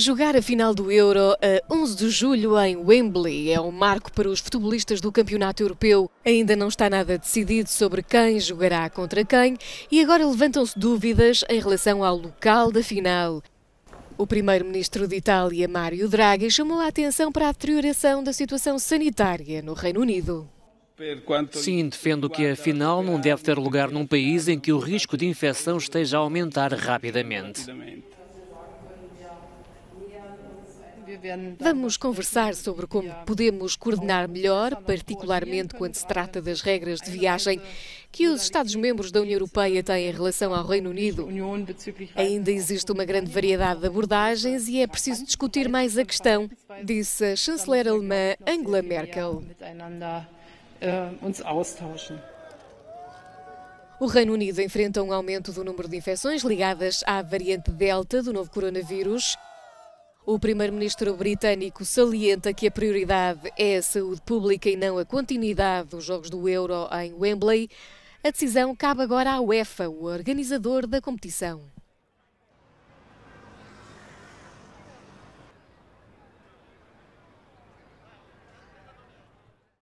Jogar a final do Euro a 11 de julho em Wembley é um marco para os futebolistas do Campeonato Europeu. Ainda não está nada decidido sobre quem jogará contra quem e agora levantam-se dúvidas em relação ao local da final. O primeiro-ministro de Itália, Mário Draghi, chamou a atenção para a deterioração da situação sanitária no Reino Unido. Sim, defendo que a final não deve ter lugar num país em que o risco de infecção esteja a aumentar rapidamente. Vamos conversar sobre como podemos coordenar melhor, particularmente quando se trata das regras de viagem que os Estados-membros da União Europeia têm em relação ao Reino Unido. Ainda existe uma grande variedade de abordagens e é preciso discutir mais a questão, disse a chanceler alemã Angela Merkel. O Reino Unido enfrenta um aumento do número de infecções ligadas à variante Delta do novo coronavírus. O primeiro-ministro britânico salienta que a prioridade é a saúde pública e não a continuidade dos Jogos do Euro em Wembley. A decisão cabe agora à UEFA, o organizador da competição.